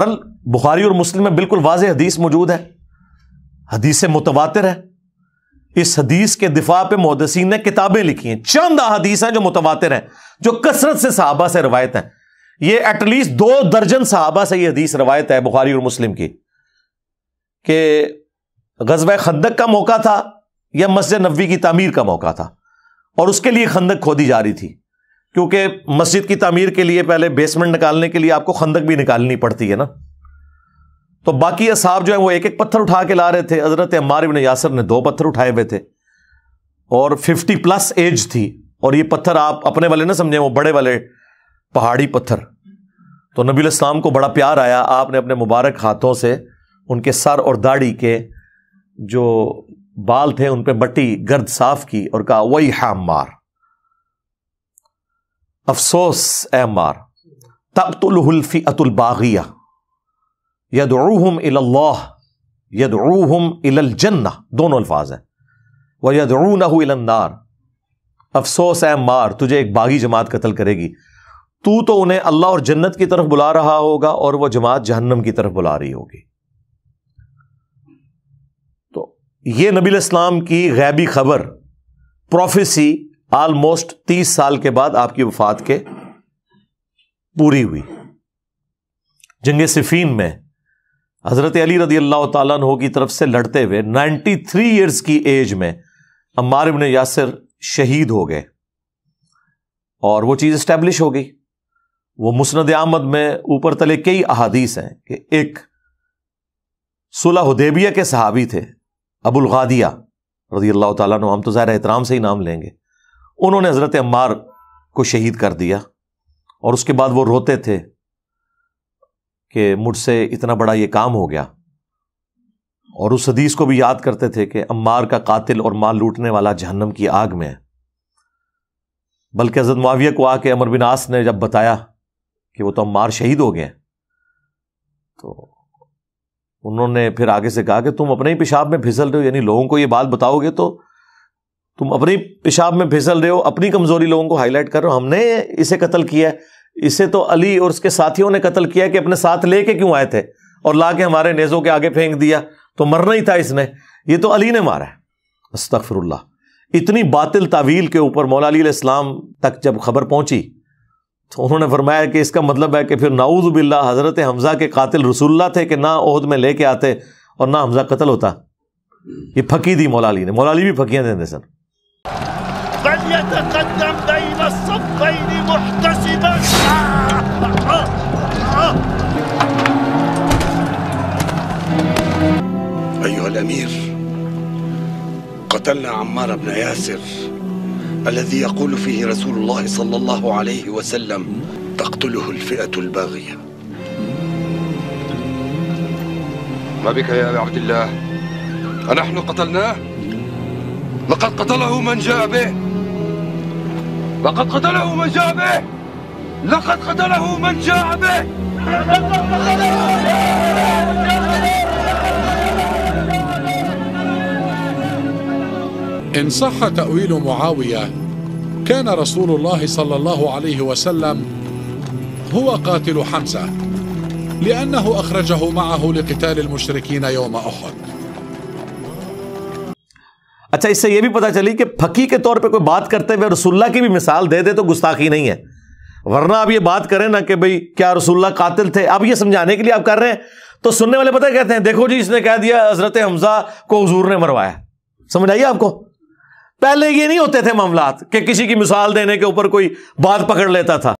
بخاری اور مسلم میں بالکل واضح حدیث موجود ہے حدیث متواتر ہے اس حدیث کے دفاع پہ مودسین نے کتابیں لکھی ہیں چند احادیث ہیں جو متواتر ہیں جو کثرت سے صحابہ سے روایت ہیں یہ ایٹ لیسٹ دو درجن صحابہ سے یہ حدیث روایت ہے بخاری اور مسلم کی کہ غزب خندق کا موقع تھا یا مسجد نبوی کی تعمیر کا موقع تھا اور اس کے لیے خندق کھودی جا رہی تھی کیونکہ مسجد کی تعمیر کے لیے پہلے بیسمنٹ نکالنے کے لیے آپ کو خندق بھی نکالنی پڑتی ہے نا تو باقی اصحاب جو ہیں وہ ایک ایک پتھر اٹھا کے لا رہے تھے حضرت ابن یاسر نے دو پتھر اٹھائے ہوئے تھے اور ففٹی پلس ایج تھی اور یہ پتھر آپ اپنے والے نہ سمجھیں وہ بڑے والے پہاڑی پتھر تو نبی الاسلام کو بڑا پیار آیا آپ نے اپنے مبارک ہاتھوں سے ان کے سر اور داڑھی کے جو بال تھے ان پہ بٹی گرد صاف کی اور کہا وہی ہے مار افسوس اے مار تعت الحلفی ات الباغیہ ید روحم اللہ الجنا دونوں الفاظ ہیں وہ رو نہار افسوس اے مار تجھے ایک باغی جماعت قتل کرے گی تو تو انہیں اللہ اور جنت کی طرف بلا رہا ہوگا اور وہ جماعت جہنم کی طرف بلا رہی ہوگی تو یہ نبی الاسلام کی غیبی خبر پروفیسی آلموسٹ تیس سال کے بعد آپ کی وفات کے پوری ہوئی جنگ صفین میں حضرت علی رضی اللہ تعالیٰ عنہ کی طرف سے لڑتے ہوئے نائنٹی تھری ایئرس کی ایج میں عمار ابن یاسر شہید ہو گئے اور وہ چیز اسٹیبلش ہو گئی وہ مسند احمد میں اوپر تلے کئی احادیث ہیں کہ ایک حدیبیہ کے صحابی تھے ابو الغادیہ رضی اللہ تعالیٰ عنہ ہم تو ظاہر احترام سے ہی نام لیں گے انہوں نے حضرت عمار کو شہید کر دیا اور اس کے بعد وہ روتے تھے کہ مجھ سے اتنا بڑا یہ کام ہو گیا اور اس حدیث کو بھی یاد کرتے تھے کہ عمار کا قاتل اور مال لوٹنے والا جہنم کی آگ میں بلکہ حضرت معاویہ کو آ کے امر بناس نے جب بتایا کہ وہ تو عمار شہید ہو گئے تو انہوں نے پھر آگے سے کہا کہ تم اپنے ہی پیشاب میں پھسل رہے ہو یعنی لوگوں کو یہ بات بتاؤ گے تو تم اپنی پیشاب میں پھسل رہے ہو اپنی کمزوری لوگوں کو ہائی لائٹ کر رہے ہو ہم نے اسے قتل کیا ہے اسے تو علی اور اس کے ساتھیوں نے قتل کیا کہ اپنے ساتھ لے کے کیوں آئے تھے اور لا کے ہمارے نیزوں کے آگے پھینک دیا تو مرنا ہی تھا اس نے یہ تو علی نے مارا ہے استغفر اللہ اتنی باطل تعویل کے اوپر مولا علی علیہ السلام تک جب خبر پہنچی تو انہوں نے فرمایا کہ اس کا مطلب ہے کہ پھر ناؤز بلّہ حضرت حمزہ کے قاتل رسول اللہ تھے کہ نہ عہد میں لے کے آتے اور نہ حمزہ قتل ہوتا یہ پھکی دی مولا علی نے مولا علی بھی پھکیاں دیں سر فليتقدم بين الصفين محتسبا أيها الأمير قتلنا عمار بن ياسر الذي يقول فيه رسول الله صلى الله عليه وسلم تقتله الفئة الباغية ما بك يا أبي عبد الله أنحن قتلناه؟ لقد قتله من جاء به لقد قتله من جاء به لقد قتله من جاء به لقد قتله من جاء به إن صح تأويل معاوية كان رسول الله صلى الله عليه وسلم هو قاتل حمزة لأنه أخرجه معه لقتال المشركين يوم أحد اچھا اس سے یہ بھی پتا چلی کہ پھکی کے طور پہ کوئی بات کرتے ہوئے رسول اللہ کی بھی مثال دے دے تو گستاخی نہیں ہے ورنہ اب یہ بات کریں نا کہ بھائی کیا رسول اللہ قاتل تھے اب یہ سمجھانے کے لیے آپ کر رہے ہیں تو سننے والے پتہ کہتے ہیں دیکھو جی اس نے کہہ دیا حضرت حمزہ کو حضور نے مروایا سمجھ آئیے آپ کو پہلے یہ نہیں ہوتے تھے معاملات کہ کسی کی مثال دینے کے اوپر کوئی بات پکڑ لیتا تھا